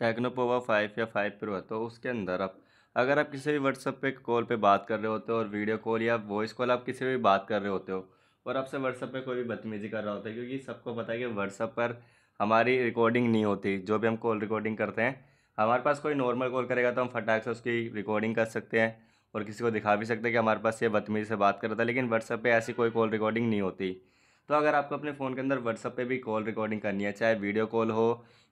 Tecno Pova five या five pro है तो उसके अंदर आप अगर आप किसी भी व्हाट्सअप पे कॉल पे बात कर रहे होते हो और वीडियो कॉल या वॉइस कॉल आप किसी भी बात कर रहे होते हो और आपसे व्हाट्सअप पे कोई भी बदतमीजी कर रहा होता है क्योंकि सबको पता है कि व्हाट्सअप पर हमारी रिकॉर्डिंग नहीं होती जो भी हम कॉल रिकॉर्डिंग करते हैं हमारे पास कोई नॉर्मल कॉल करेगा तो हम फटाक से उसकी रिकॉर्डिंग कर सकते हैं और किसी को दिखा भी सकते हैं कि हमारे पास ये बदतमीजी से बात कर रहा था लेकिन व्हाट्सअप पर ऐसी कोई कॉल रिकॉर्डिंग नहीं होती तो अगर आपको अपने फ़ोन के अंदर व्हाट्सअप पे भी कॉल रिकॉर्डिंग करनी है चाहे वीडियो कॉल हो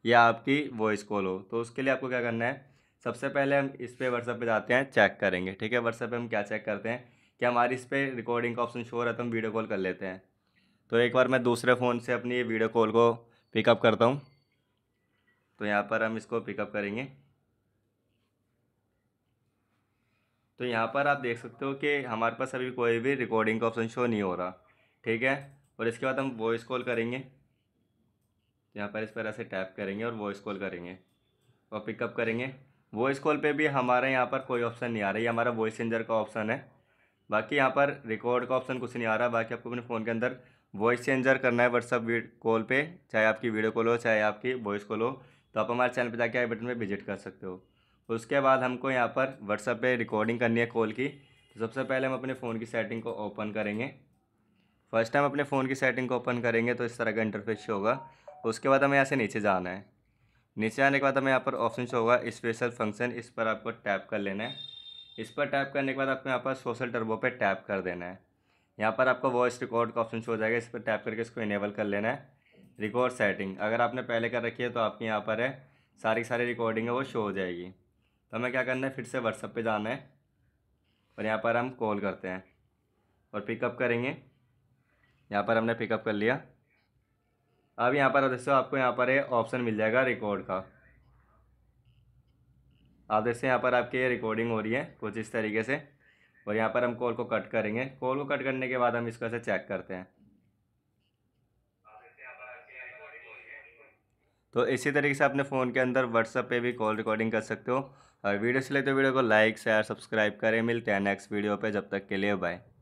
या आपकी वॉइस कॉल हो तो उसके लिए आपको क्या करना है सबसे पहले हम इस पर व्हाट्सअप पर जाते हैं चेक करेंगे ठीक है व्हाट्सअप पर हम क्या चेक करते हैं कि हमारी इस पर रिकॉर्डिंग का ऑप्शन शो रहा तो हम वीडियो कॉल कर लेते हैं तो एक बार मैं दूसरे फ़ोन से अपनी वीडियो कॉल को पिकअप करता हूँ तो यहाँ पर हम इसको पिकअप करेंगे तो यहाँ पर आप देख सकते हो कि हमारे पास अभी कोई भी रिकॉर्डिंग का ऑप्शन शो नहीं हो रहा ठीक है और इसके बाद हम वॉइस कॉल करेंगे यहाँ पर इस तरह से टैप करेंगे और वॉइस कॉल करेंगे और पिकअप करेंगे वॉइस कॉल पे भी हमारे यहाँ पर कोई ऑप्शन नहीं आ रहा है हमारा वॉइस चेंजर का ऑप्शन है बाकी यहाँ पर रिकॉर्ड का ऑप्शन कुछ नहीं आ रहा बाकी आपको अपने फ़ोन के अंदर वॉइस चेंजर करना है व्हाट्सअप कॉल पर चाहे आपकी वीडियो कॉल हो चाहे आपकी वॉइस कॉल हो तो आप हमारे चैनल पर जाके आई बटन पर विजिट कर सकते हो उसके बाद हमको यहाँ पर व्हाट्सअप पर रिकॉर्डिंग करनी है कॉल की तो सबसे पहले हम अपने फ़ोन की सेटिंग को ओपन करेंगे फर्स्ट टाइम अपने फ़ोन की सेटिंग को ओपन करेंगे तो इस तरह का इंटरफेस शो होगा उसके बाद हमें यहाँ से नीचे जाना है नीचे आने के बाद हमें यहाँ पर ऑप्शन शो होगा स्पेशल फंक्शन इस पर आपको टैप कर लेना है इस पर टैप करने के बाद आपको यहाँ पर सोशल टर्बो पर टैप कर देना है यहाँ पर आपको वॉइस रिकॉर्ड का ऑप्शन शो हो जाएगा इस पर टैप करके इसको इनेबल कर लेना है रिकॉर्ड सेटिंग अगर आपने पहले कर रखी है तो आपके यहाँ पर है सारी सारी रिकॉर्डिंग है वो शो हो जाएगी तो हमें क्या करना है फिर से व्हाट्सअप पे जाना है और यहाँ पर हम कॉल करते हैं और पिकअप करेंगे यहाँ पर हमने पिकअप कर लिया अब यहाँ पर दोस्तों आपको यहाँ पर ऑप्शन मिल जाएगा रिकॉर्ड का आप जैसे यहाँ पर आपकी ये रिकॉर्डिंग हो रही है कुछ इस तरीके से और यहाँ पर हम कॉल को कट करेंगे कॉल को कट करने के बाद हम इसको ऐसे चेक करते हैं तो इसी तरीके से अपने फ़ोन के अंदर व्हाट्सएप पे भी कॉल रिकॉर्डिंग कर सकते हो और वीडियो से लेते तो वीडियो को लाइक शेयर सब्सक्राइब करें मिलते हैं नेक्स्ट वीडियो पे जब तक के लिए बाय